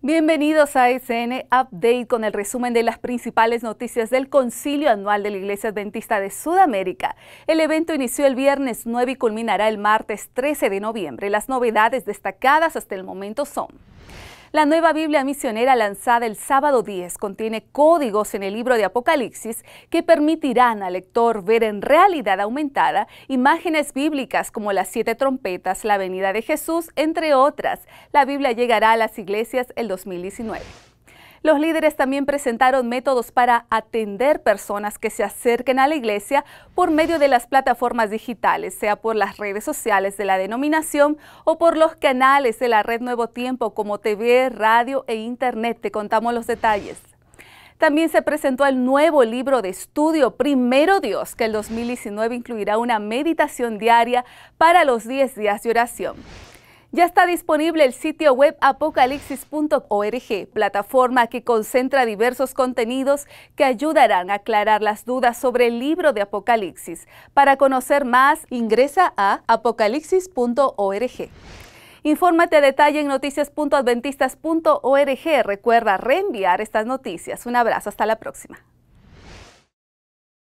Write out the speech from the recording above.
Bienvenidos a SN Update con el resumen de las principales noticias del Concilio Anual de la Iglesia Adventista de Sudamérica. El evento inició el viernes 9 y culminará el martes 13 de noviembre. Las novedades destacadas hasta el momento son la nueva Biblia misionera lanzada el sábado 10 contiene códigos en el libro de Apocalipsis que permitirán al lector ver en realidad aumentada imágenes bíblicas como las siete trompetas, la venida de Jesús, entre otras. La Biblia llegará a las iglesias el 2019. Los líderes también presentaron métodos para atender personas que se acerquen a la iglesia por medio de las plataformas digitales, sea por las redes sociales de la denominación o por los canales de la red Nuevo Tiempo como TV, radio e internet. Te contamos los detalles. También se presentó el nuevo libro de estudio Primero Dios, que el 2019 incluirá una meditación diaria para los 10 días de oración. Ya está disponible el sitio web apocalipsis.org, plataforma que concentra diversos contenidos que ayudarán a aclarar las dudas sobre el libro de Apocalipsis. Para conocer más, ingresa a apocalipsis.org. Infórmate a detalle en noticias.adventistas.org. Recuerda reenviar estas noticias. Un abrazo, hasta la próxima.